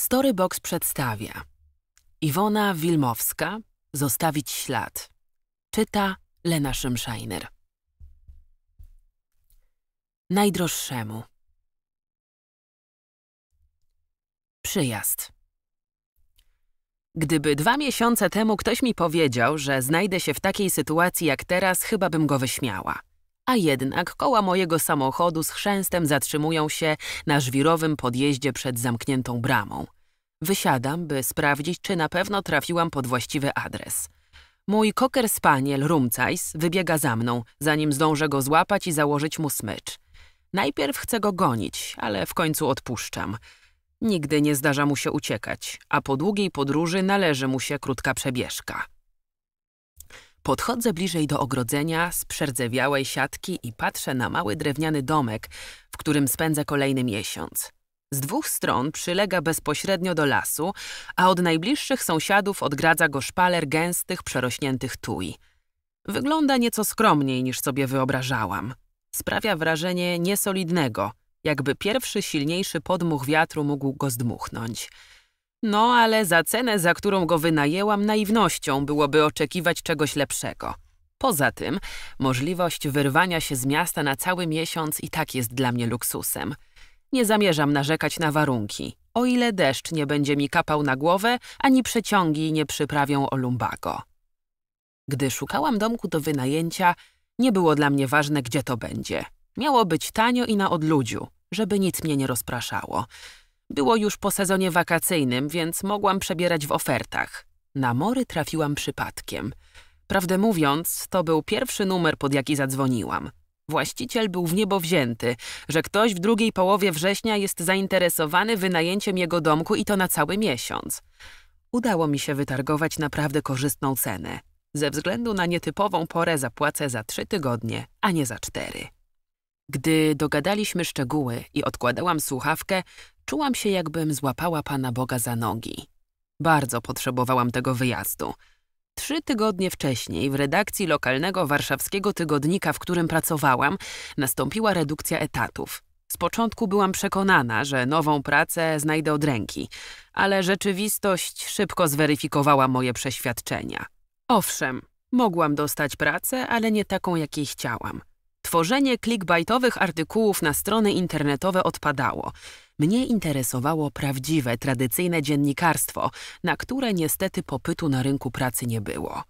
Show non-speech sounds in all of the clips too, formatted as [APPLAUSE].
Storybox przedstawia Iwona Wilmowska Zostawić ślad Czyta Lena Szymszajner Najdroższemu Przyjazd Gdyby dwa miesiące temu ktoś mi powiedział, że znajdę się w takiej sytuacji jak teraz, chyba bym go wyśmiała. A jednak koła mojego samochodu z chrzęstem zatrzymują się na żwirowym podjeździe przed zamkniętą bramą. Wysiadam, by sprawdzić, czy na pewno trafiłam pod właściwy adres. Mój koker spaniel Rumcajs wybiega za mną, zanim zdążę go złapać i założyć mu smycz. Najpierw chcę go gonić, ale w końcu odpuszczam. Nigdy nie zdarza mu się uciekać, a po długiej podróży należy mu się krótka przebieżka. Podchodzę bliżej do ogrodzenia, z przerdzewiałej siatki i patrzę na mały drewniany domek, w którym spędzę kolejny miesiąc. Z dwóch stron przylega bezpośrednio do lasu, a od najbliższych sąsiadów odgradza go szpaler gęstych, przerośniętych tui. Wygląda nieco skromniej niż sobie wyobrażałam. Sprawia wrażenie niesolidnego, jakby pierwszy silniejszy podmuch wiatru mógł go zdmuchnąć. No, ale za cenę, za którą go wynajęłam, naiwnością byłoby oczekiwać czegoś lepszego. Poza tym, możliwość wyrwania się z miasta na cały miesiąc i tak jest dla mnie luksusem. Nie zamierzam narzekać na warunki, o ile deszcz nie będzie mi kapał na głowę, ani przeciągi nie przyprawią o lumbago. Gdy szukałam domku do wynajęcia, nie było dla mnie ważne, gdzie to będzie. Miało być tanio i na odludziu, żeby nic mnie nie rozpraszało. Było już po sezonie wakacyjnym, więc mogłam przebierać w ofertach. Na mory trafiłam przypadkiem. Prawdę mówiąc, to był pierwszy numer, pod jaki zadzwoniłam. Właściciel był w niebo wzięty, że ktoś w drugiej połowie września jest zainteresowany wynajęciem jego domku i to na cały miesiąc. Udało mi się wytargować naprawdę korzystną cenę. Ze względu na nietypową porę zapłacę za trzy tygodnie, a nie za cztery. Gdy dogadaliśmy szczegóły i odkładałam słuchawkę, czułam się jakbym złapała Pana Boga za nogi. Bardzo potrzebowałam tego wyjazdu. Trzy tygodnie wcześniej w redakcji lokalnego warszawskiego tygodnika, w którym pracowałam, nastąpiła redukcja etatów. Z początku byłam przekonana, że nową pracę znajdę od ręki, ale rzeczywistość szybko zweryfikowała moje przeświadczenia. Owszem, mogłam dostać pracę, ale nie taką, jakiej chciałam. Tworzenie clickbaitowych artykułów na strony internetowe odpadało. Mnie interesowało prawdziwe, tradycyjne dziennikarstwo, na które niestety popytu na rynku pracy nie było.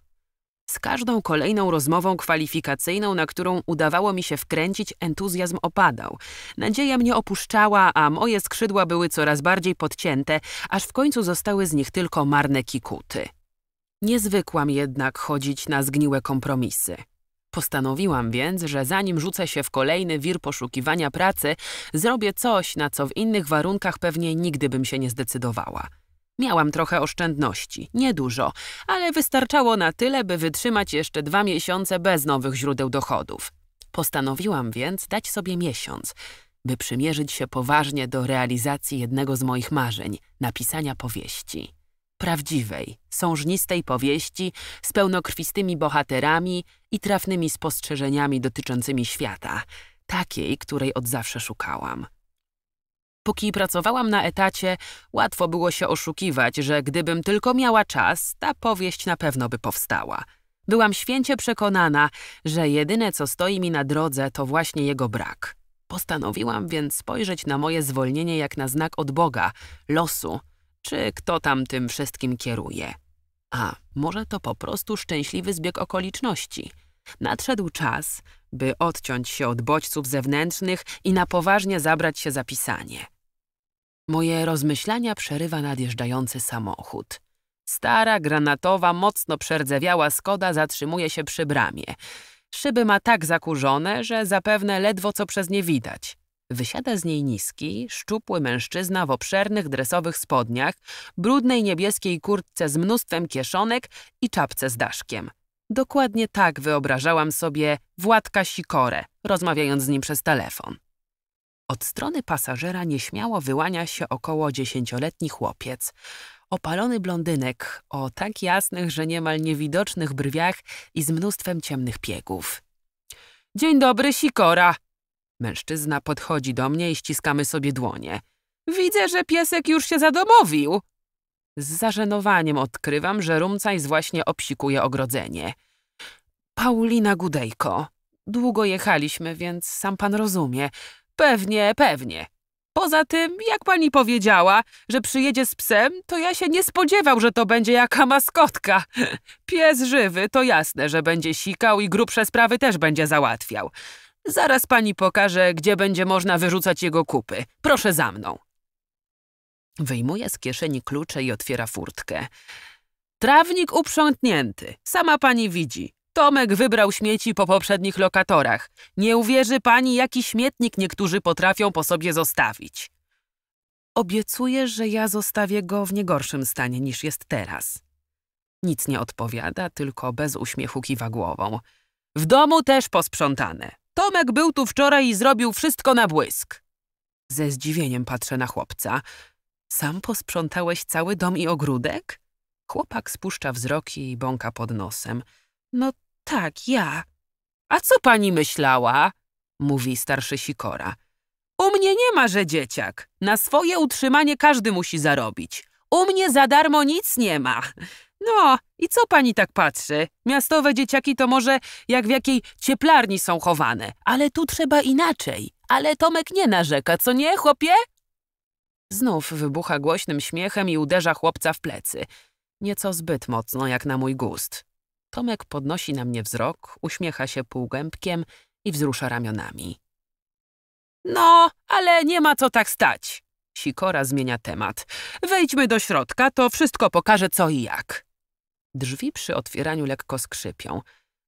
Z każdą kolejną rozmową kwalifikacyjną, na którą udawało mi się wkręcić, entuzjazm opadał. Nadzieja mnie opuszczała, a moje skrzydła były coraz bardziej podcięte, aż w końcu zostały z nich tylko marne kikuty. Nie zwykłam jednak chodzić na zgniłe kompromisy. Postanowiłam więc, że zanim rzucę się w kolejny wir poszukiwania pracy, zrobię coś, na co w innych warunkach pewnie nigdy bym się nie zdecydowała. Miałam trochę oszczędności, niedużo, ale wystarczało na tyle, by wytrzymać jeszcze dwa miesiące bez nowych źródeł dochodów. Postanowiłam więc dać sobie miesiąc, by przymierzyć się poważnie do realizacji jednego z moich marzeń napisania powieści prawdziwej, sążnistej powieści z pełnokrwistymi bohaterami i trafnymi spostrzeżeniami dotyczącymi świata, takiej, której od zawsze szukałam. Póki pracowałam na etacie, łatwo było się oszukiwać, że gdybym tylko miała czas, ta powieść na pewno by powstała. Byłam święcie przekonana, że jedyne co stoi mi na drodze to właśnie jego brak. Postanowiłam więc spojrzeć na moje zwolnienie jak na znak od Boga, losu, czy kto tam tym wszystkim kieruje? A może to po prostu szczęśliwy zbieg okoliczności. Nadszedł czas, by odciąć się od bodźców zewnętrznych i na poważnie zabrać się za pisanie. Moje rozmyślania przerywa nadjeżdżający samochód. Stara, granatowa, mocno przerdzewiała Skoda zatrzymuje się przy bramie. Szyby ma tak zakurzone, że zapewne ledwo co przez nie widać. Wysiada z niej niski, szczupły mężczyzna w obszernych dresowych spodniach, brudnej niebieskiej kurtce z mnóstwem kieszonek i czapce z daszkiem. Dokładnie tak wyobrażałam sobie Władka Sikorę, rozmawiając z nim przez telefon. Od strony pasażera nieśmiało wyłania się około dziesięcioletni chłopiec. Opalony blondynek o tak jasnych, że niemal niewidocznych brwiach i z mnóstwem ciemnych piegów. Dzień dobry, Sikora, Mężczyzna podchodzi do mnie i ściskamy sobie dłonie. Widzę, że piesek już się zadomowił. Z zażenowaniem odkrywam, że Rumcajs właśnie obsikuje ogrodzenie. Paulina Gudejko. Długo jechaliśmy, więc sam pan rozumie. Pewnie, pewnie. Poza tym, jak pani powiedziała, że przyjedzie z psem, to ja się nie spodziewał, że to będzie jaka maskotka. [LAUGHS] Pies żywy, to jasne, że będzie sikał i grubsze sprawy też będzie załatwiał. Zaraz pani pokaże, gdzie będzie można wyrzucać jego kupy. Proszę za mną. Wyjmuje z kieszeni klucze i otwiera furtkę. Trawnik uprzątnięty. Sama pani widzi. Tomek wybrał śmieci po poprzednich lokatorach. Nie uwierzy pani, jaki śmietnik niektórzy potrafią po sobie zostawić. Obiecuję, że ja zostawię go w niegorszym stanie niż jest teraz. Nic nie odpowiada, tylko bez uśmiechu kiwa głową. W domu też posprzątane. Tomek był tu wczoraj i zrobił wszystko na błysk. Ze zdziwieniem patrzę na chłopca. Sam posprzątałeś cały dom i ogródek? Chłopak spuszcza wzrok i bąka pod nosem. No tak, ja. A co pani myślała? Mówi starszy Sikora. U mnie nie ma, że dzieciak. Na swoje utrzymanie każdy musi zarobić. U mnie za darmo nic nie ma. No, i co pani tak patrzy? Miastowe dzieciaki to może jak w jakiej cieplarni są chowane, ale tu trzeba inaczej. Ale Tomek nie narzeka, co nie, chłopie? Znów wybucha głośnym śmiechem i uderza chłopca w plecy. Nieco zbyt mocno, jak na mój gust. Tomek podnosi na mnie wzrok, uśmiecha się półgębkiem i wzrusza ramionami. No, ale nie ma co tak stać. Sikora zmienia temat. Wejdźmy do środka, to wszystko pokażę co i jak. Drzwi przy otwieraniu lekko skrzypią.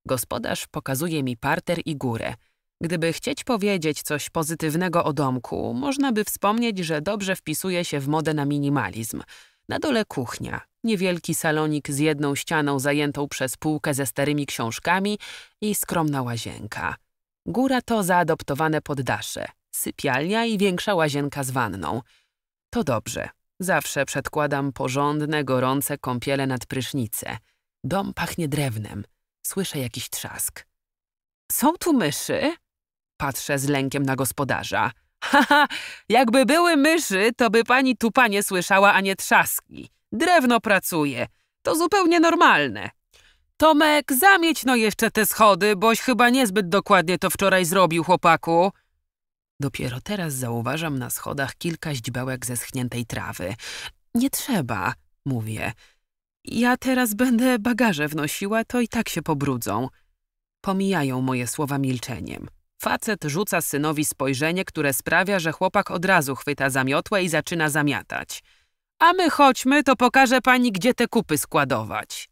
Gospodarz pokazuje mi parter i górę. Gdyby chcieć powiedzieć coś pozytywnego o domku, można by wspomnieć, że dobrze wpisuje się w modę na minimalizm. Na dole kuchnia, niewielki salonik z jedną ścianą zajętą przez półkę ze starymi książkami i skromna łazienka. Góra to zaadoptowane poddasze, sypialnia i większa łazienka z wanną. To dobrze, Zawsze przedkładam porządne, gorące kąpiele nad prysznicę. Dom pachnie drewnem. Słyszę jakiś trzask. Są tu myszy? Patrzę z lękiem na gospodarza. Haha, [LAUGHS] jakby były myszy, to by pani tu panie słyszała, a nie trzaski. Drewno pracuje. To zupełnie normalne. Tomek, zamieć no jeszcze te schody, boś chyba niezbyt dokładnie to wczoraj zrobił, chłopaku. Dopiero teraz zauważam na schodach kilka źdźbełek zeschniętej trawy. Nie trzeba, mówię. Ja teraz będę bagaże wnosiła, to i tak się pobrudzą. Pomijają moje słowa milczeniem. Facet rzuca synowi spojrzenie, które sprawia, że chłopak od razu chwyta zamiotłę i zaczyna zamiatać. A my chodźmy, to pokażę pani, gdzie te kupy składować.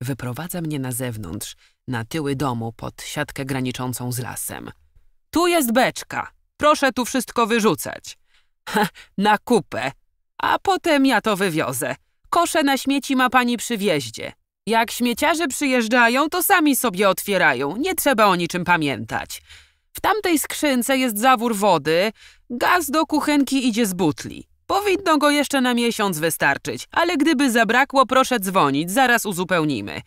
Wyprowadza mnie na zewnątrz, na tyły domu, pod siatkę graniczącą z lasem. Tu jest beczka, Proszę tu wszystko wyrzucać. Ha, na kupę. A potem ja to wywiozę. Kosze na śmieci ma pani przy wjeździe. Jak śmieciarze przyjeżdżają, to sami sobie otwierają. Nie trzeba o niczym pamiętać. W tamtej skrzynce jest zawór wody, gaz do kuchenki idzie z butli. Powinno go jeszcze na miesiąc wystarczyć, ale gdyby zabrakło, proszę dzwonić, zaraz uzupełnimy.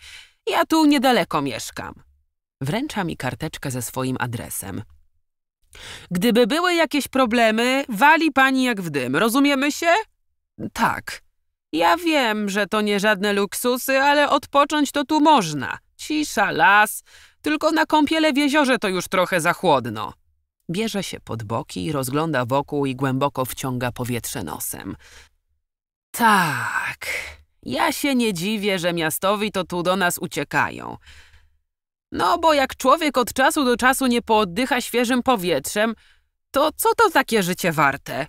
Ja tu niedaleko mieszkam. Wręcza mi karteczkę ze swoim adresem. Gdyby były jakieś problemy, wali pani jak w dym. Rozumiemy się? Tak. Ja wiem, że to nie żadne luksusy, ale odpocząć to tu można. Cisza, las. Tylko na kąpiele w jeziorze to już trochę za chłodno. Bierze się pod boki, rozgląda wokół i głęboko wciąga powietrze nosem. Tak. Ja się nie dziwię, że miastowi to tu do nas uciekają. No bo jak człowiek od czasu do czasu nie pooddycha świeżym powietrzem, to co to takie życie warte?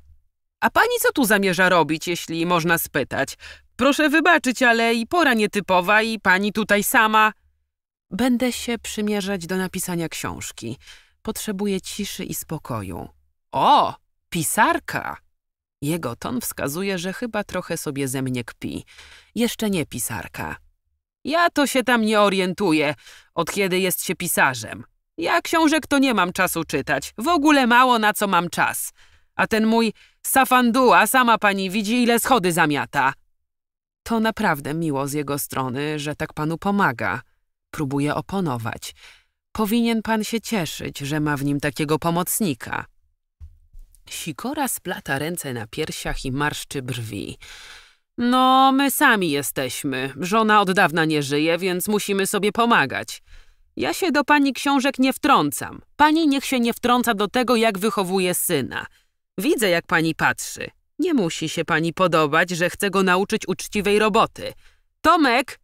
A pani co tu zamierza robić, jeśli można spytać? Proszę wybaczyć, ale i pora nietypowa i pani tutaj sama. Będę się przymierzać do napisania książki. Potrzebuję ciszy i spokoju. O, pisarka! Jego ton wskazuje, że chyba trochę sobie ze mnie kpi. Jeszcze nie pisarka. Ja to się tam nie orientuję, od kiedy jest się pisarzem. Ja książek to nie mam czasu czytać, w ogóle mało na co mam czas. A ten mój safanduła, sama pani widzi, ile schody zamiata. To naprawdę miło z jego strony, że tak panu pomaga. Próbuję oponować. Powinien pan się cieszyć, że ma w nim takiego pomocnika. Sikora splata ręce na piersiach i marszczy brwi. No, my sami jesteśmy. Żona od dawna nie żyje, więc musimy sobie pomagać. Ja się do pani książek nie wtrącam. Pani niech się nie wtrąca do tego, jak wychowuje syna. Widzę, jak pani patrzy. Nie musi się pani podobać, że chce go nauczyć uczciwej roboty. Tomek!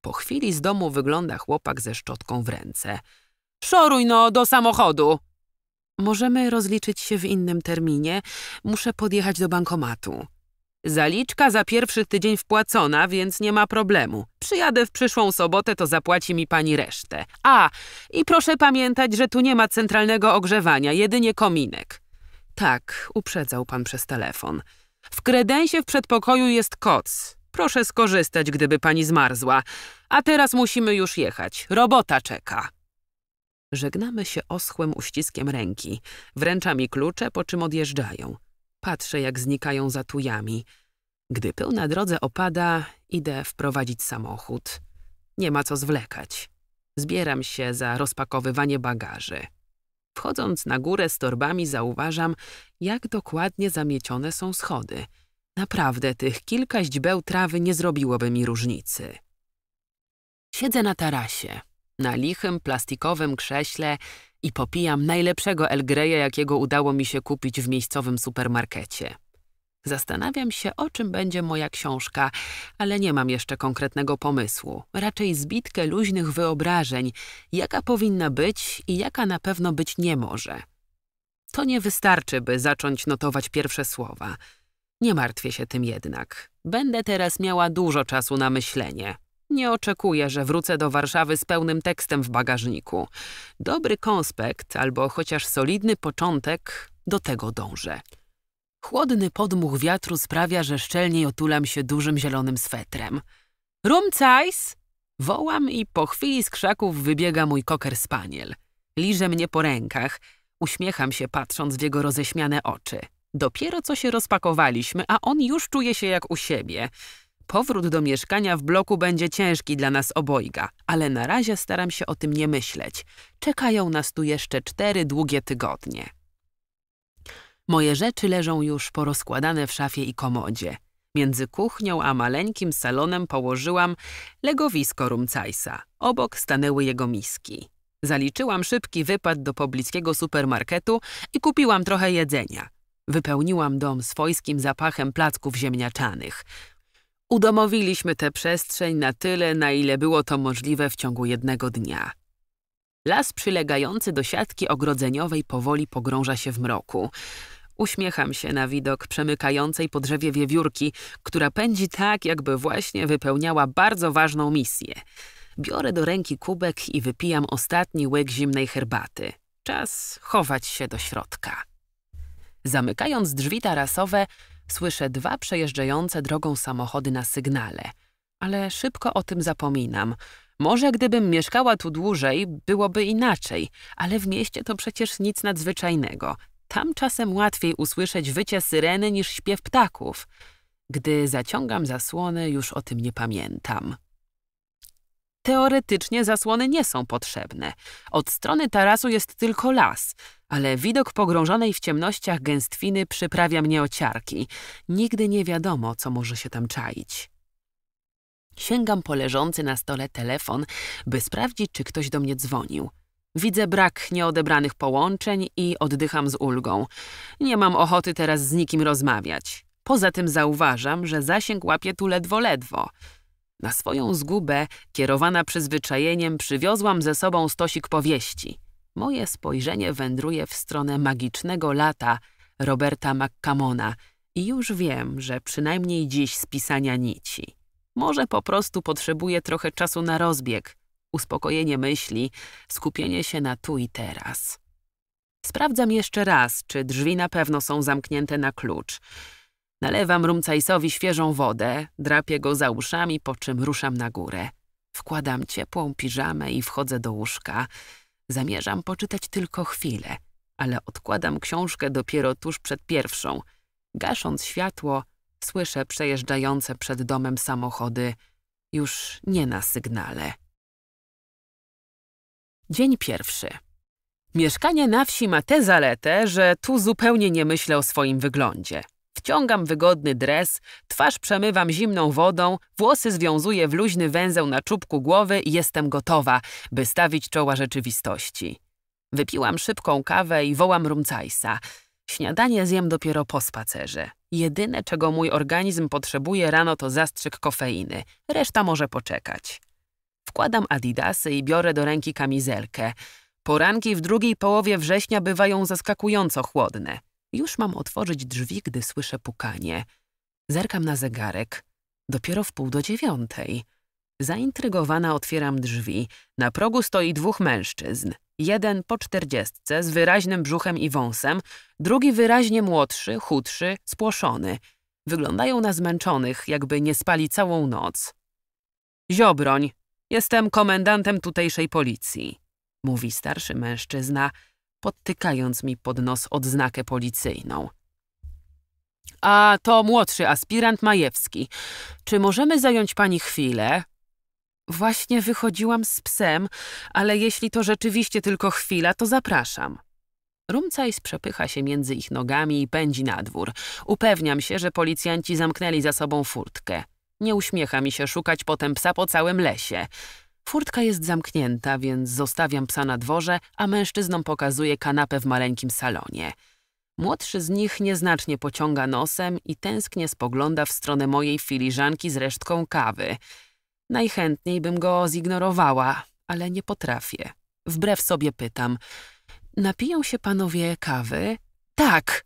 Po chwili z domu wygląda chłopak ze szczotką w ręce. Szoruj no, do samochodu! Możemy rozliczyć się w innym terminie. Muszę podjechać do bankomatu. Zaliczka za pierwszy tydzień wpłacona, więc nie ma problemu. Przyjadę w przyszłą sobotę, to zapłaci mi pani resztę. A, i proszę pamiętać, że tu nie ma centralnego ogrzewania, jedynie kominek. Tak, uprzedzał pan przez telefon. W kredensie w przedpokoju jest koc. Proszę skorzystać, gdyby pani zmarzła. A teraz musimy już jechać. Robota czeka. Żegnamy się oschłym uściskiem ręki. Wręcza mi klucze, po czym odjeżdżają. Patrzę, jak znikają za tujami. Gdy pył na drodze opada, idę wprowadzić samochód. Nie ma co zwlekać. Zbieram się za rozpakowywanie bagaży. Wchodząc na górę z torbami zauważam, jak dokładnie zamiecione są schody. Naprawdę tych kilka źdźbeł trawy nie zrobiłoby mi różnicy. Siedzę na tarasie, na lichym plastikowym krześle i popijam najlepszego Elgreja, jakiego udało mi się kupić w miejscowym supermarkecie. Zastanawiam się, o czym będzie moja książka, ale nie mam jeszcze konkretnego pomysłu. Raczej zbitkę luźnych wyobrażeń, jaka powinna być i jaka na pewno być nie może. To nie wystarczy, by zacząć notować pierwsze słowa. Nie martwię się tym jednak. Będę teraz miała dużo czasu na myślenie. Nie oczekuję, że wrócę do Warszawy z pełnym tekstem w bagażniku. Dobry konspekt albo chociaż solidny początek do tego dążę. Chłodny podmuch wiatru sprawia, że szczelniej otulam się dużym zielonym swetrem. Rumcajs! Wołam i po chwili z krzaków wybiega mój koker spaniel. Liże mnie po rękach. Uśmiecham się patrząc w jego roześmiane oczy. Dopiero co się rozpakowaliśmy, a on już czuje się jak u siebie powrót do mieszkania w bloku będzie ciężki dla nas obojga, ale na razie staram się o tym nie myśleć. Czekają nas tu jeszcze cztery długie tygodnie. Moje rzeczy leżą już porozkładane w szafie i komodzie. Między kuchnią a maleńkim salonem położyłam legowisko Rumcajsa. Obok stanęły jego miski. Zaliczyłam szybki wypad do pobliskiego supermarketu i kupiłam trochę jedzenia. Wypełniłam dom swojskim zapachem placków ziemniaczanych. Udomowiliśmy tę przestrzeń na tyle, na ile było to możliwe w ciągu jednego dnia. Las przylegający do siatki ogrodzeniowej powoli pogrąża się w mroku. Uśmiecham się na widok przemykającej po drzewie wiewiórki, która pędzi tak, jakby właśnie wypełniała bardzo ważną misję. Biorę do ręki kubek i wypijam ostatni łyk zimnej herbaty. Czas chować się do środka. Zamykając drzwi tarasowe, Słyszę dwa przejeżdżające drogą samochody na sygnale, ale szybko o tym zapominam. Może gdybym mieszkała tu dłużej, byłoby inaczej, ale w mieście to przecież nic nadzwyczajnego. Tam czasem łatwiej usłyszeć wycie syreny niż śpiew ptaków. Gdy zaciągam zasłony, już o tym nie pamiętam teoretycznie zasłony nie są potrzebne. Od strony tarasu jest tylko las, ale widok pogrążonej w ciemnościach gęstwiny przyprawia mnie o ciarki. Nigdy nie wiadomo, co może się tam czaić. Sięgam po leżący na stole telefon, by sprawdzić, czy ktoś do mnie dzwonił. Widzę brak nieodebranych połączeń i oddycham z ulgą. Nie mam ochoty teraz z nikim rozmawiać. Poza tym zauważam, że zasięg łapie tu ledwo-ledwo. Na swoją zgubę, kierowana przyzwyczajeniem, przywiozłam ze sobą stosik powieści. Moje spojrzenie wędruje w stronę magicznego lata Roberta McCamona i już wiem, że przynajmniej dziś z pisania nici. Może po prostu potrzebuję trochę czasu na rozbieg, uspokojenie myśli, skupienie się na tu i teraz. Sprawdzam jeszcze raz, czy drzwi na pewno są zamknięte na klucz – Nalewam rumcajsowi świeżą wodę, drapię go za uszami, po czym ruszam na górę. Wkładam ciepłą piżamę i wchodzę do łóżka. Zamierzam poczytać tylko chwilę, ale odkładam książkę dopiero tuż przed pierwszą. Gasząc światło, słyszę przejeżdżające przed domem samochody, już nie na sygnale. Dzień pierwszy. Mieszkanie na wsi ma tę zaletę, że tu zupełnie nie myślę o swoim wyglądzie. Ściągam wygodny dres, twarz przemywam zimną wodą, włosy związuję w luźny węzeł na czubku głowy i jestem gotowa, by stawić czoła rzeczywistości. Wypiłam szybką kawę i wołam rumcajsa. Śniadanie zjem dopiero po spacerze. Jedyne, czego mój organizm potrzebuje rano, to zastrzyk kofeiny. Reszta może poczekać. Wkładam adidasy i biorę do ręki kamizelkę. Poranki w drugiej połowie września bywają zaskakująco chłodne. Już mam otworzyć drzwi, gdy słyszę pukanie. Zerkam na zegarek. Dopiero w pół do dziewiątej. Zaintrygowana otwieram drzwi. Na progu stoi dwóch mężczyzn. Jeden po czterdziestce, z wyraźnym brzuchem i wąsem, drugi wyraźnie młodszy, chudszy, spłoszony. Wyglądają na zmęczonych, jakby nie spali całą noc. Ziobroń, jestem komendantem tutejszej policji, mówi starszy mężczyzna, podtykając mi pod nos odznakę policyjną. A to młodszy aspirant Majewski. Czy możemy zająć pani chwilę? Właśnie wychodziłam z psem, ale jeśli to rzeczywiście tylko chwila, to zapraszam. Rumcajs przepycha się między ich nogami i pędzi na dwór. Upewniam się, że policjanci zamknęli za sobą furtkę. Nie uśmiecha mi się szukać potem psa po całym lesie. Furtka jest zamknięta, więc zostawiam psa na dworze, a mężczyznom pokazuję kanapę w maleńkim salonie. Młodszy z nich nieznacznie pociąga nosem i tęsknie spogląda w stronę mojej filiżanki z resztką kawy. Najchętniej bym go zignorowała, ale nie potrafię. Wbrew sobie pytam. Napiją się panowie kawy? Tak!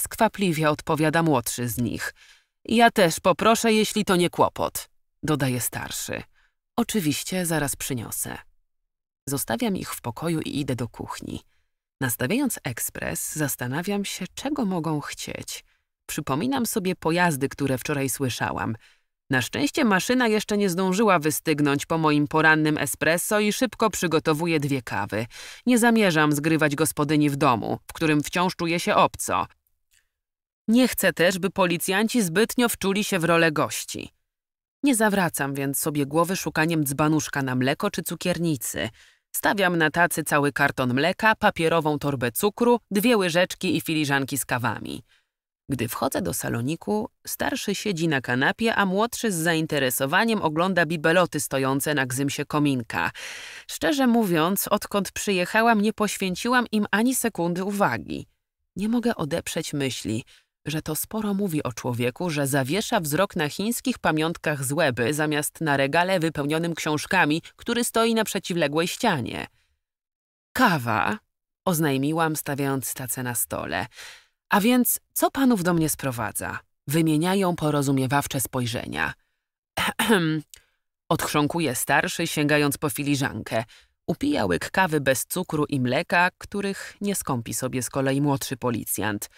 Skwapliwie odpowiada młodszy z nich. Ja też poproszę, jeśli to nie kłopot, dodaje starszy. Oczywiście, zaraz przyniosę. Zostawiam ich w pokoju i idę do kuchni. Nastawiając ekspres, zastanawiam się, czego mogą chcieć. Przypominam sobie pojazdy, które wczoraj słyszałam. Na szczęście maszyna jeszcze nie zdążyła wystygnąć po moim porannym espresso i szybko przygotowuje dwie kawy. Nie zamierzam zgrywać gospodyni w domu, w którym wciąż czuję się obco. Nie chcę też, by policjanci zbytnio wczuli się w rolę gości. Nie zawracam więc sobie głowy szukaniem dzbanuszka na mleko czy cukiernicy. Stawiam na tacy cały karton mleka, papierową torbę cukru, dwie łyżeczki i filiżanki z kawami. Gdy wchodzę do saloniku, starszy siedzi na kanapie, a młodszy z zainteresowaniem ogląda bibeloty stojące na gzymsie kominka. Szczerze mówiąc, odkąd przyjechałam, nie poświęciłam im ani sekundy uwagi. Nie mogę odeprzeć myśli – że to sporo mówi o człowieku, że zawiesza wzrok na chińskich pamiątkach z łeby zamiast na regale wypełnionym książkami, który stoi na przeciwległej ścianie. Kawa, oznajmiłam, stawiając tacę na stole. A więc co panów do mnie sprowadza? Wymieniają porozumiewawcze spojrzenia. Echem. [CLEARS THROAT] Odchrząkuje starszy, sięgając po filiżankę. Upija łyk kawy bez cukru i mleka, których nie skąpi sobie z kolei młodszy policjant –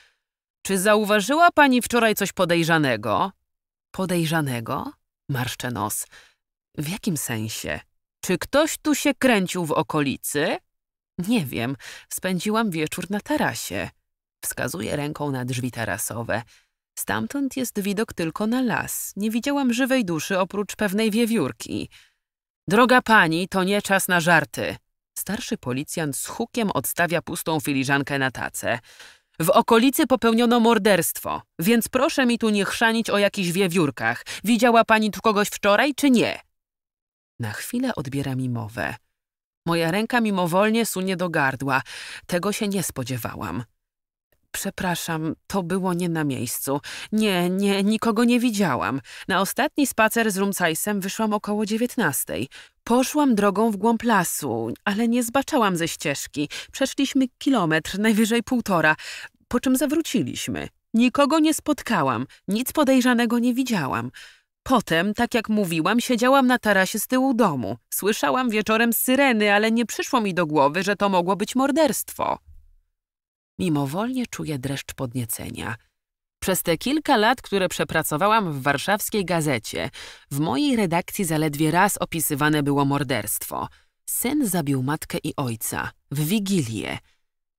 czy zauważyła pani wczoraj coś podejrzanego? Podejrzanego? Marszczę nos. W jakim sensie? Czy ktoś tu się kręcił w okolicy? Nie wiem. Spędziłam wieczór na tarasie. Wskazuje ręką na drzwi tarasowe. Stamtąd jest widok tylko na las. Nie widziałam żywej duszy oprócz pewnej wiewiórki. Droga pani, to nie czas na żarty. Starszy policjant z hukiem odstawia pustą filiżankę na tacę. W okolicy popełniono morderstwo, więc proszę mi tu nie chrzanić o jakichś wiewiórkach. Widziała pani tu kogoś wczoraj, czy nie? Na chwilę odbiera mi mowę. Moja ręka mimowolnie sunie do gardła. Tego się nie spodziewałam. Przepraszam, to było nie na miejscu. Nie, nie, nikogo nie widziałam. Na ostatni spacer z Rumcajsem wyszłam około dziewiętnastej. Poszłam drogą w głąb lasu, ale nie zbaczałam ze ścieżki. Przeszliśmy kilometr, najwyżej półtora, po czym zawróciliśmy. Nikogo nie spotkałam, nic podejrzanego nie widziałam. Potem, tak jak mówiłam, siedziałam na tarasie z tyłu domu. Słyszałam wieczorem syreny, ale nie przyszło mi do głowy, że to mogło być morderstwo. Mimowolnie czuję dreszcz podniecenia. Przez te kilka lat, które przepracowałam w warszawskiej gazecie, w mojej redakcji zaledwie raz opisywane było morderstwo. Syn zabił matkę i ojca w wigilię.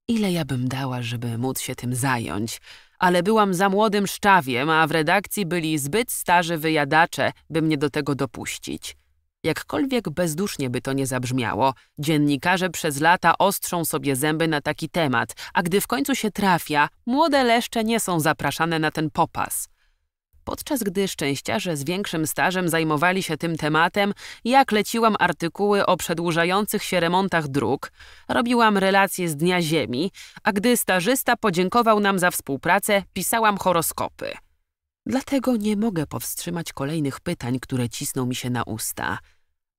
Ile ja bym dała, żeby móc się tym zająć, ale byłam za młodym szczawiem, a w redakcji byli zbyt starzy wyjadacze, by mnie do tego dopuścić. Jakkolwiek bezdusznie by to nie zabrzmiało, dziennikarze przez lata ostrzą sobie zęby na taki temat, a gdy w końcu się trafia, młode leszcze nie są zapraszane na ten popas. Podczas gdy szczęściarze z większym stażem zajmowali się tym tematem, jak leciłam artykuły o przedłużających się remontach dróg, robiłam relacje z Dnia Ziemi, a gdy stażysta podziękował nam za współpracę, pisałam horoskopy. Dlatego nie mogę powstrzymać kolejnych pytań, które cisną mi się na usta.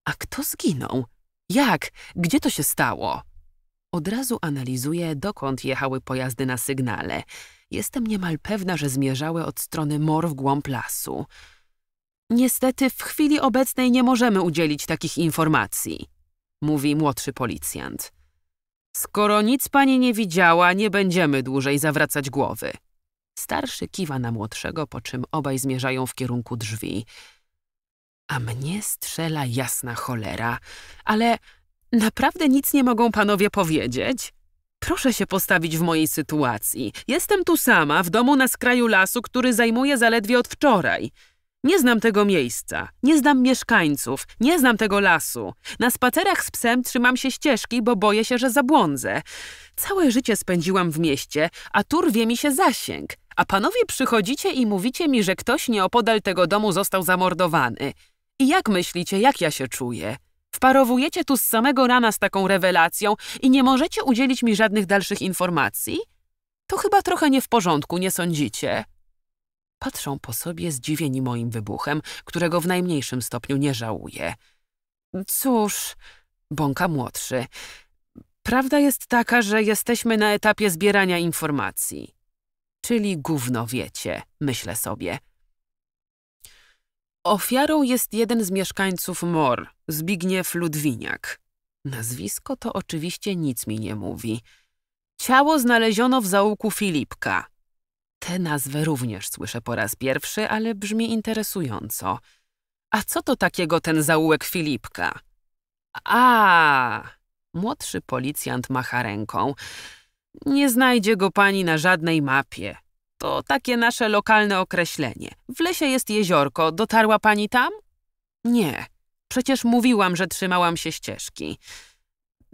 A kto zginął? Jak? Gdzie to się stało? Od razu analizuję, dokąd jechały pojazdy na sygnale. Jestem niemal pewna, że zmierzały od strony mor w głąb lasu. Niestety w chwili obecnej nie możemy udzielić takich informacji, mówi młodszy policjant. Skoro nic pani nie widziała, nie będziemy dłużej zawracać głowy, Starszy kiwa na młodszego, po czym obaj zmierzają w kierunku drzwi. A mnie strzela jasna cholera. Ale naprawdę nic nie mogą panowie powiedzieć? Proszę się postawić w mojej sytuacji. Jestem tu sama, w domu na skraju lasu, który zajmuję zaledwie od wczoraj. Nie znam tego miejsca, nie znam mieszkańców, nie znam tego lasu. Na spacerach z psem trzymam się ścieżki, bo boję się, że zabłądzę. Całe życie spędziłam w mieście, a tur wie mi się zasięg. A panowie przychodzicie i mówicie mi, że ktoś nieopodal tego domu został zamordowany. I jak myślicie, jak ja się czuję? Wparowujecie tu z samego rana z taką rewelacją i nie możecie udzielić mi żadnych dalszych informacji? To chyba trochę nie w porządku, nie sądzicie? Patrzą po sobie zdziwieni moim wybuchem, którego w najmniejszym stopniu nie żałuję. Cóż, bąka młodszy. Prawda jest taka, że jesteśmy na etapie zbierania informacji czyli gówno wiecie, myślę sobie. Ofiarą jest jeden z mieszkańców MOR, Zbigniew Ludwiniak. Nazwisko to oczywiście nic mi nie mówi. Ciało znaleziono w zaułku Filipka. Tę nazwę również słyszę po raz pierwszy, ale brzmi interesująco. A co to takiego ten zaułek Filipka? A, młodszy policjant macha ręką. Nie znajdzie go pani na żadnej mapie. To takie nasze lokalne określenie. W lesie jest jeziorko. Dotarła pani tam? Nie. Przecież mówiłam, że trzymałam się ścieżki.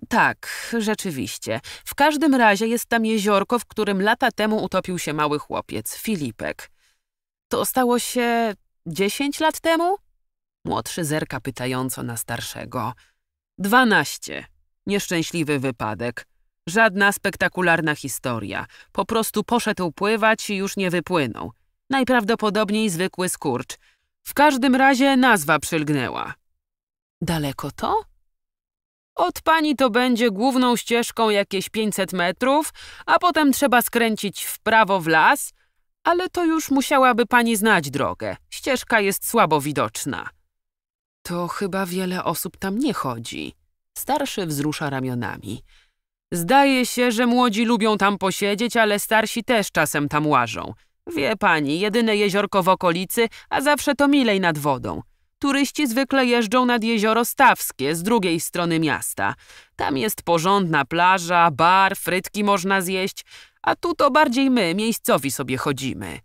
Tak, rzeczywiście. W każdym razie jest tam jeziorko, w którym lata temu utopił się mały chłopiec, Filipek. To stało się dziesięć lat temu? Młodszy zerka pytająco na starszego. Dwanaście. Nieszczęśliwy wypadek. Żadna spektakularna historia. Po prostu poszedł pływać i już nie wypłynął. Najprawdopodobniej zwykły skurcz. W każdym razie nazwa przylgnęła. Daleko to? Od pani to będzie główną ścieżką jakieś 500 metrów, a potem trzeba skręcić w prawo w las, ale to już musiałaby pani znać drogę. Ścieżka jest słabo widoczna. To chyba wiele osób tam nie chodzi. Starszy wzrusza ramionami. Zdaje się, że młodzi lubią tam posiedzieć, ale starsi też czasem tam łażą. Wie pani, jedyne jeziorko w okolicy, a zawsze to milej nad wodą. Turyści zwykle jeżdżą nad jezioro Stawskie, z drugiej strony miasta. Tam jest porządna plaża, bar, frytki można zjeść, a tu to bardziej my, miejscowi, sobie chodzimy.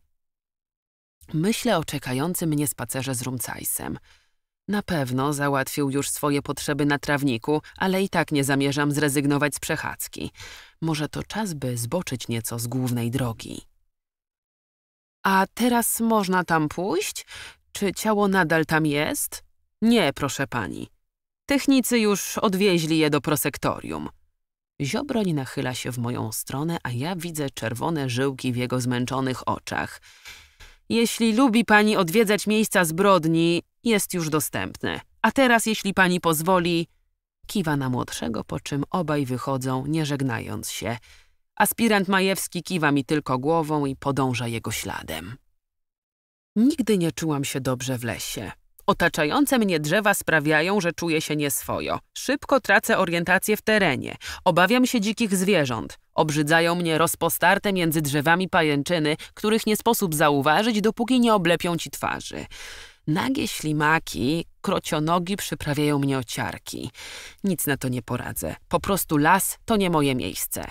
Myślę o czekającym mnie spacerze z Rumcajsem. Na pewno załatwił już swoje potrzeby na trawniku, ale i tak nie zamierzam zrezygnować z przechadzki. Może to czas, by zboczyć nieco z głównej drogi. A teraz można tam pójść? Czy ciało nadal tam jest? Nie, proszę pani. Technicy już odwieźli je do prosektorium. Ziobroń nachyla się w moją stronę, a ja widzę czerwone żyłki w jego zmęczonych oczach. Jeśli lubi pani odwiedzać miejsca zbrodni, jest już dostępne. A teraz, jeśli pani pozwoli... Kiwa na młodszego, po czym obaj wychodzą, nie żegnając się. Aspirant Majewski kiwa mi tylko głową i podąża jego śladem. Nigdy nie czułam się dobrze w lesie. Otaczające mnie drzewa sprawiają, że czuję się nieswojo. Szybko tracę orientację w terenie. Obawiam się dzikich zwierząt. Obrzydzają mnie rozpostarte między drzewami pajęczyny, których nie sposób zauważyć, dopóki nie oblepią ci twarzy. Nagie ślimaki, krocionogi przyprawiają mnie o ciarki. Nic na to nie poradzę. Po prostu las to nie moje miejsce.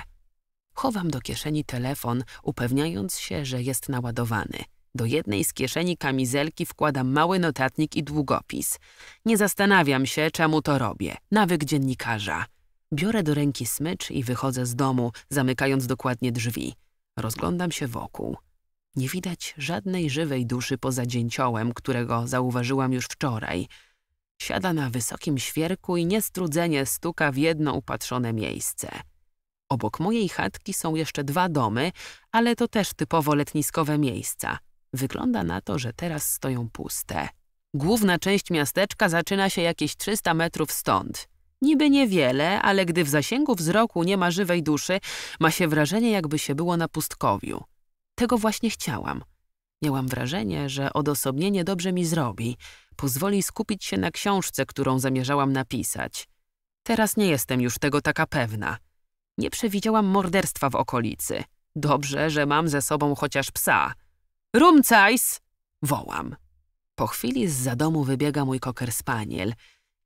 Chowam do kieszeni telefon, upewniając się, że jest naładowany. Do jednej z kieszeni kamizelki wkładam mały notatnik i długopis. Nie zastanawiam się, czemu to robię. Nawyk dziennikarza. Biorę do ręki smycz i wychodzę z domu, zamykając dokładnie drzwi. Rozglądam się wokół. Nie widać żadnej żywej duszy poza dzięciołem, którego zauważyłam już wczoraj. Siada na wysokim świerku i niestrudzenie stuka w jedno upatrzone miejsce. Obok mojej chatki są jeszcze dwa domy, ale to też typowo letniskowe miejsca. Wygląda na to, że teraz stoją puste. Główna część miasteczka zaczyna się jakieś 300 metrów stąd. Niby niewiele, ale gdy w zasięgu wzroku nie ma żywej duszy, ma się wrażenie, jakby się było na pustkowiu. Tego właśnie chciałam. Miałam wrażenie, że odosobnienie dobrze mi zrobi, pozwoli skupić się na książce, którą zamierzałam napisać. Teraz nie jestem już tego taka pewna. Nie przewidziałam morderstwa w okolicy. Dobrze, że mam ze sobą chociaż psa. Rumcajs! Wołam. Po chwili z za domu wybiega mój koker spaniel.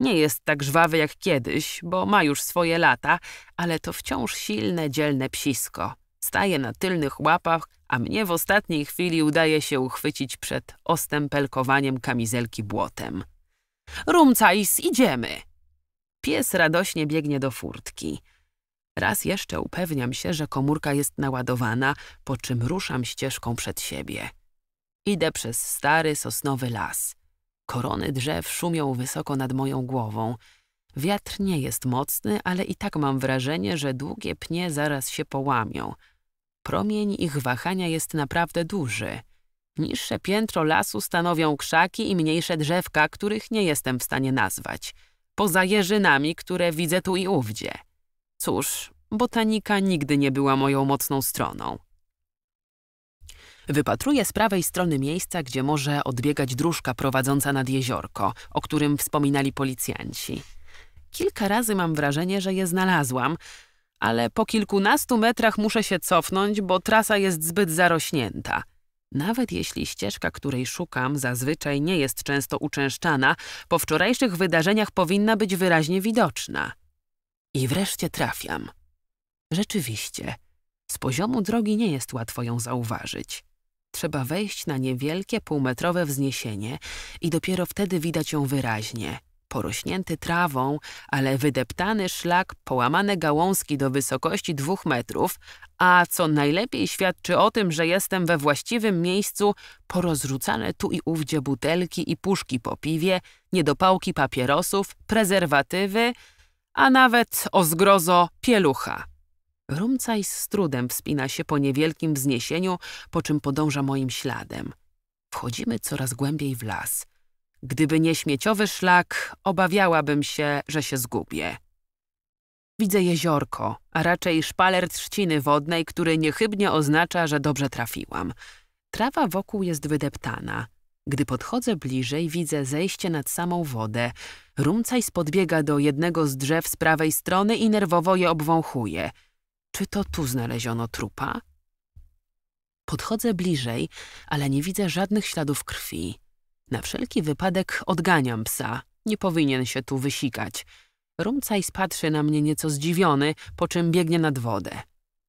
Nie jest tak żwawy jak kiedyś, bo ma już swoje lata, ale to wciąż silne, dzielne psisko. Staje na tylnych łapach, a mnie w ostatniej chwili udaje się uchwycić przed ostempelkowaniem kamizelki błotem. Rumcajs, idziemy! Pies radośnie biegnie do furtki. Raz jeszcze upewniam się, że komórka jest naładowana, po czym ruszam ścieżką przed siebie. Idę przez stary sosnowy las. Korony drzew szumią wysoko nad moją głową. Wiatr nie jest mocny, ale i tak mam wrażenie, że długie pnie zaraz się połamią – Promień ich wahania jest naprawdę duży. Niższe piętro lasu stanowią krzaki i mniejsze drzewka, których nie jestem w stanie nazwać, poza jeżynami, które widzę tu i ówdzie. Cóż, botanika nigdy nie była moją mocną stroną. Wypatruję z prawej strony miejsca, gdzie może odbiegać dróżka prowadząca nad jeziorko, o którym wspominali policjanci. Kilka razy mam wrażenie, że je znalazłam, ale po kilkunastu metrach muszę się cofnąć, bo trasa jest zbyt zarośnięta. Nawet jeśli ścieżka, której szukam, zazwyczaj nie jest często uczęszczana, po wczorajszych wydarzeniach powinna być wyraźnie widoczna. I wreszcie trafiam. Rzeczywiście, z poziomu drogi nie jest łatwo ją zauważyć. Trzeba wejść na niewielkie półmetrowe wzniesienie i dopiero wtedy widać ją wyraźnie porośnięty trawą, ale wydeptany szlak, połamane gałązki do wysokości dwóch metrów, a co najlepiej świadczy o tym, że jestem we właściwym miejscu, porozrzucane tu i ówdzie butelki i puszki po piwie, niedopałki papierosów, prezerwatywy, a nawet, o zgrozo, pielucha. Rumcaj z trudem wspina się po niewielkim wzniesieniu, po czym podąża moim śladem. Wchodzimy coraz głębiej w las – Gdyby nie śmieciowy szlak, obawiałabym się, że się zgubię. Widzę jeziorko, a raczej szpaler trzciny wodnej, który niechybnie oznacza, że dobrze trafiłam. Trawa wokół jest wydeptana. Gdy podchodzę bliżej, widzę zejście nad samą wodę. Rumcaj spodbiega do jednego z drzew z prawej strony i nerwowo je obwąchuje. Czy to tu znaleziono trupa? Podchodzę bliżej, ale nie widzę żadnych śladów krwi. Na wszelki wypadek odganiam psa. Nie powinien się tu wysikać. Rumcajs patrzy na mnie nieco zdziwiony, po czym biegnie nad wodę.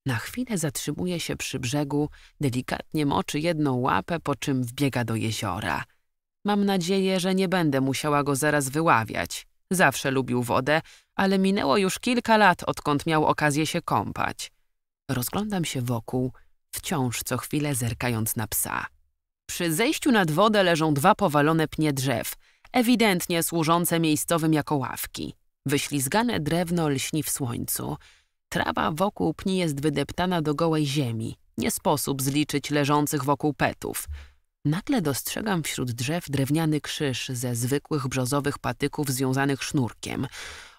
Na chwilę zatrzymuje się przy brzegu, delikatnie moczy jedną łapę, po czym wbiega do jeziora. Mam nadzieję, że nie będę musiała go zaraz wyławiać. Zawsze lubił wodę, ale minęło już kilka lat, odkąd miał okazję się kąpać. Rozglądam się wokół, wciąż co chwilę zerkając na psa. Przy zejściu nad wodę leżą dwa powalone pnie drzew, ewidentnie służące miejscowym jako ławki. Wyślizgane drewno lśni w słońcu. Trawa wokół pni jest wydeptana do gołej ziemi. Nie sposób zliczyć leżących wokół petów. Nagle dostrzegam wśród drzew drewniany krzyż ze zwykłych brzozowych patyków związanych sznurkiem.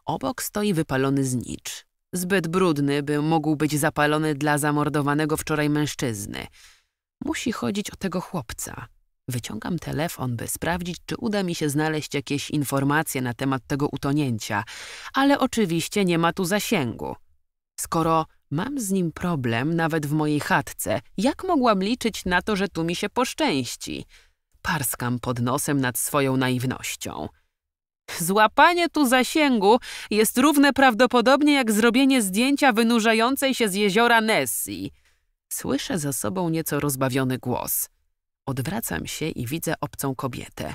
Obok stoi wypalony znicz. Zbyt brudny, by mógł być zapalony dla zamordowanego wczoraj mężczyzny. Musi chodzić o tego chłopca. Wyciągam telefon, by sprawdzić, czy uda mi się znaleźć jakieś informacje na temat tego utonięcia, ale oczywiście nie ma tu zasięgu. Skoro mam z nim problem nawet w mojej chatce, jak mogłam liczyć na to, że tu mi się poszczęści? Parskam pod nosem nad swoją naiwnością. Złapanie tu zasięgu jest równe prawdopodobnie jak zrobienie zdjęcia wynurzającej się z jeziora Nessie. Słyszę za sobą nieco rozbawiony głos. Odwracam się i widzę obcą kobietę.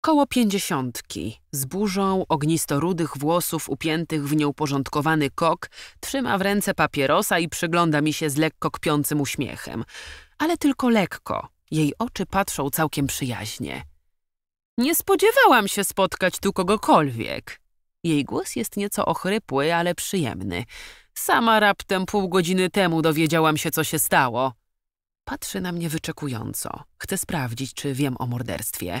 Koło pięćdziesiątki, z burzą ognistorudych włosów upiętych w nieuporządkowany kok, trzyma w ręce papierosa i przygląda mi się z lekko kpiącym uśmiechem. Ale tylko lekko. Jej oczy patrzą całkiem przyjaźnie. Nie spodziewałam się spotkać tu kogokolwiek. Jej głos jest nieco ochrypły, ale przyjemny. Sama raptem pół godziny temu dowiedziałam się, co się stało. Patrzy na mnie wyczekująco. Chce sprawdzić, czy wiem o morderstwie.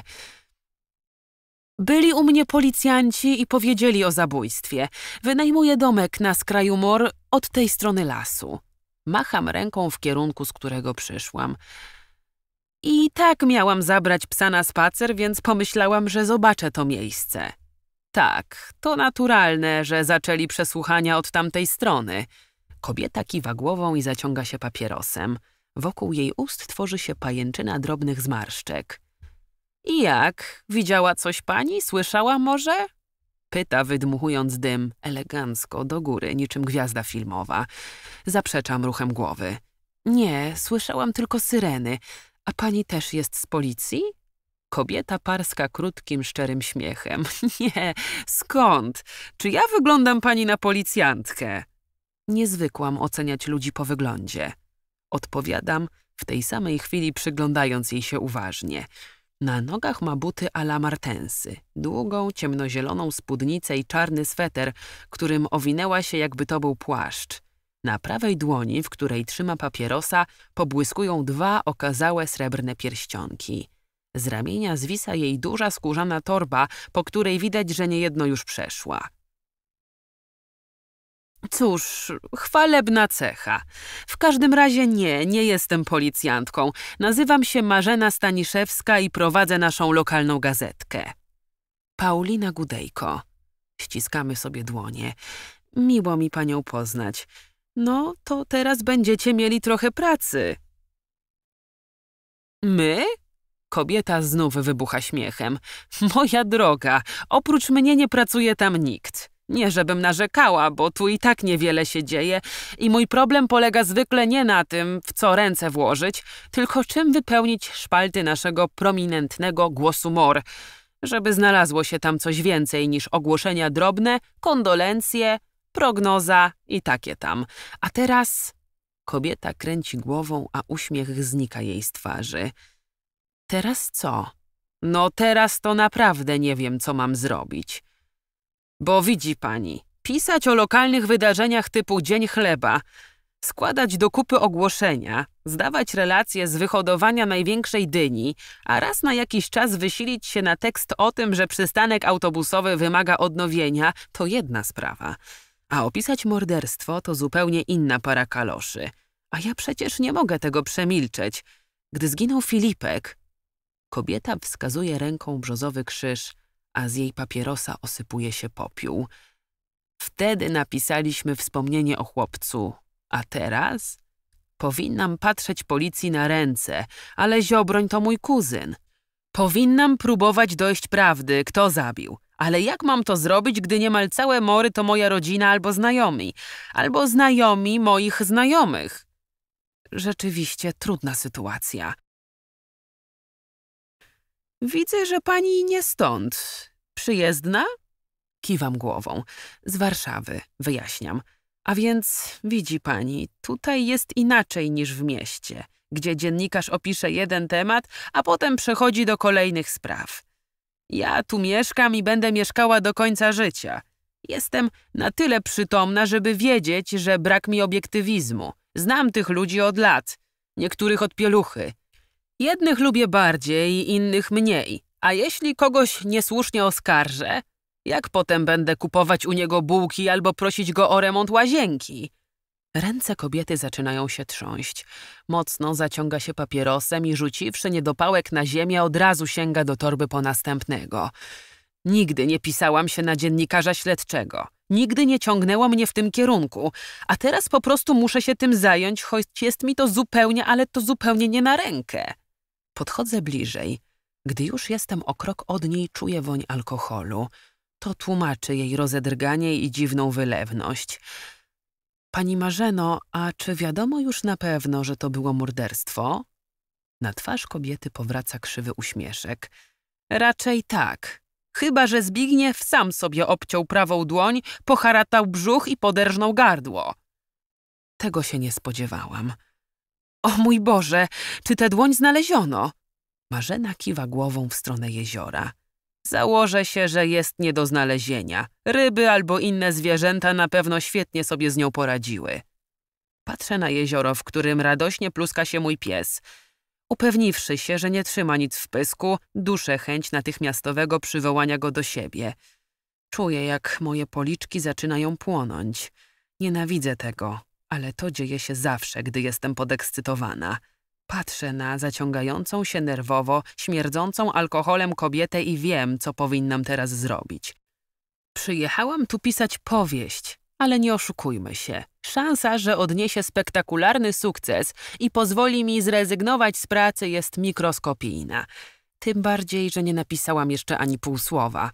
Byli u mnie policjanci i powiedzieli o zabójstwie. Wynajmuję domek na skraju mor od tej strony lasu. Macham ręką w kierunku, z którego przyszłam. I tak miałam zabrać psa na spacer, więc pomyślałam, że zobaczę to miejsce. Tak, to naturalne, że zaczęli przesłuchania od tamtej strony. Kobieta kiwa głową i zaciąga się papierosem. Wokół jej ust tworzy się pajęczyna drobnych zmarszczek. I jak? Widziała coś pani? Słyszała może? Pyta, wydmuchując dym, elegancko, do góry, niczym gwiazda filmowa. Zaprzeczam ruchem głowy. Nie, słyszałam tylko syreny. A pani też jest z policji? Kobieta parska krótkim, szczerym śmiechem. [LAUGHS] Nie, skąd? Czy ja wyglądam pani na policjantkę? Niezwykłam oceniać ludzi po wyglądzie. Odpowiadam, w tej samej chwili przyglądając jej się uważnie. Na nogach ma buty a la martensy, długą, ciemnozieloną spódnicę i czarny sweter, którym owinęła się jakby to był płaszcz. Na prawej dłoni, w której trzyma papierosa, pobłyskują dwa okazałe srebrne pierścionki. Z ramienia zwisa jej duża skórzana torba, po której widać, że niejedno już przeszła. Cóż, chwalebna cecha. W każdym razie nie, nie jestem policjantką. Nazywam się Marzena Staniszewska i prowadzę naszą lokalną gazetkę. Paulina Gudejko. Ściskamy sobie dłonie. Miło mi panią poznać. No, to teraz będziecie mieli trochę pracy. My? Kobieta znów wybucha śmiechem. Moja droga, oprócz mnie nie pracuje tam nikt. Nie, żebym narzekała, bo tu i tak niewiele się dzieje i mój problem polega zwykle nie na tym, w co ręce włożyć, tylko czym wypełnić szpalty naszego prominentnego głosu mor, żeby znalazło się tam coś więcej niż ogłoszenia drobne, kondolencje, prognoza i takie tam. A teraz kobieta kręci głową, a uśmiech znika jej z twarzy. Teraz co? No teraz to naprawdę nie wiem, co mam zrobić. Bo widzi pani, pisać o lokalnych wydarzeniach typu Dzień Chleba, składać do kupy ogłoszenia, zdawać relacje z wyhodowania największej dyni, a raz na jakiś czas wysilić się na tekst o tym, że przystanek autobusowy wymaga odnowienia, to jedna sprawa. A opisać morderstwo to zupełnie inna para kaloszy. A ja przecież nie mogę tego przemilczeć. Gdy zginął Filipek, Kobieta wskazuje ręką brzozowy krzyż, a z jej papierosa osypuje się popiół. Wtedy napisaliśmy wspomnienie o chłopcu, a teraz? Powinnam patrzeć policji na ręce, ale Ziobroń to mój kuzyn. Powinnam próbować dojść prawdy, kto zabił. Ale jak mam to zrobić, gdy niemal całe mory to moja rodzina albo znajomi, albo znajomi moich znajomych? Rzeczywiście trudna sytuacja. Widzę, że pani nie stąd. Przyjezdna? Kiwam głową. Z Warszawy, wyjaśniam. A więc widzi pani, tutaj jest inaczej niż w mieście, gdzie dziennikarz opisze jeden temat, a potem przechodzi do kolejnych spraw. Ja tu mieszkam i będę mieszkała do końca życia. Jestem na tyle przytomna, żeby wiedzieć, że brak mi obiektywizmu. Znam tych ludzi od lat, niektórych od pieluchy. Jednych lubię bardziej, innych mniej. A jeśli kogoś niesłusznie oskarżę, jak potem będę kupować u niego bułki albo prosić go o remont łazienki? Ręce kobiety zaczynają się trząść. Mocno zaciąga się papierosem i rzuciwszy niedopałek na ziemię, od razu sięga do torby po następnego. Nigdy nie pisałam się na dziennikarza śledczego. Nigdy nie ciągnęło mnie w tym kierunku. A teraz po prostu muszę się tym zająć, choć jest mi to zupełnie, ale to zupełnie nie na rękę. Podchodzę bliżej. Gdy już jestem o krok od niej, czuję woń alkoholu. To tłumaczy jej rozedrganie i dziwną wylewność. Pani Marzeno, a czy wiadomo już na pewno, że to było morderstwo? Na twarz kobiety powraca krzywy uśmieszek. Raczej tak. Chyba, że Zbigniew sam sobie obciął prawą dłoń, poharatał brzuch i poderżnął gardło. Tego się nie spodziewałam. O mój Boże, czy tę dłoń znaleziono? Marzena kiwa głową w stronę jeziora. Założę się, że jest nie do znalezienia. Ryby albo inne zwierzęta na pewno świetnie sobie z nią poradziły. Patrzę na jezioro, w którym radośnie pluska się mój pies. Upewniwszy się, że nie trzyma nic w pysku, duszę chęć natychmiastowego przywołania go do siebie. Czuję, jak moje policzki zaczynają płonąć. Nienawidzę tego ale to dzieje się zawsze, gdy jestem podekscytowana. Patrzę na zaciągającą się nerwowo, śmierdzącą alkoholem kobietę i wiem, co powinnam teraz zrobić. Przyjechałam tu pisać powieść, ale nie oszukujmy się. Szansa, że odniesie spektakularny sukces i pozwoli mi zrezygnować z pracy jest mikroskopijna. Tym bardziej, że nie napisałam jeszcze ani pół słowa.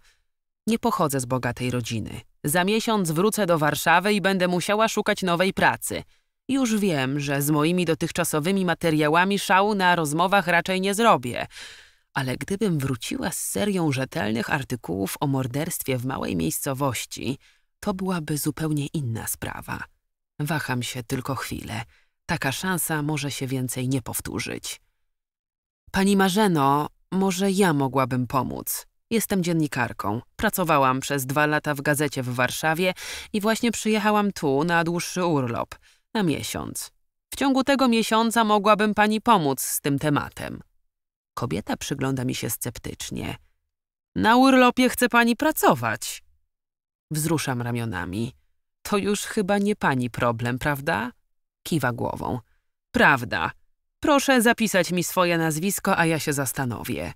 Nie pochodzę z bogatej rodziny. Za miesiąc wrócę do Warszawy i będę musiała szukać nowej pracy. Już wiem, że z moimi dotychczasowymi materiałami szału na rozmowach raczej nie zrobię. Ale gdybym wróciła z serią rzetelnych artykułów o morderstwie w małej miejscowości, to byłaby zupełnie inna sprawa. Waham się tylko chwilę. Taka szansa może się więcej nie powtórzyć. Pani Marzeno, może ja mogłabym pomóc? Jestem dziennikarką. Pracowałam przez dwa lata w gazecie w Warszawie i właśnie przyjechałam tu na dłuższy urlop, na miesiąc. W ciągu tego miesiąca mogłabym pani pomóc z tym tematem. Kobieta przygląda mi się sceptycznie. Na urlopie chce pani pracować. Wzruszam ramionami. To już chyba nie pani problem, prawda? Kiwa głową. Prawda. Proszę zapisać mi swoje nazwisko, a ja się zastanowię.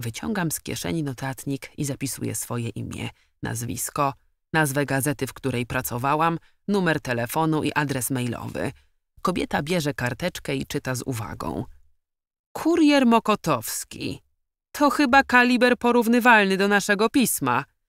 Wyciągam z kieszeni notatnik i zapisuję swoje imię, nazwisko, nazwę gazety, w której pracowałam, numer telefonu i adres mailowy. Kobieta bierze karteczkę i czyta z uwagą. Kurier Mokotowski. To chyba kaliber porównywalny do naszego pisma.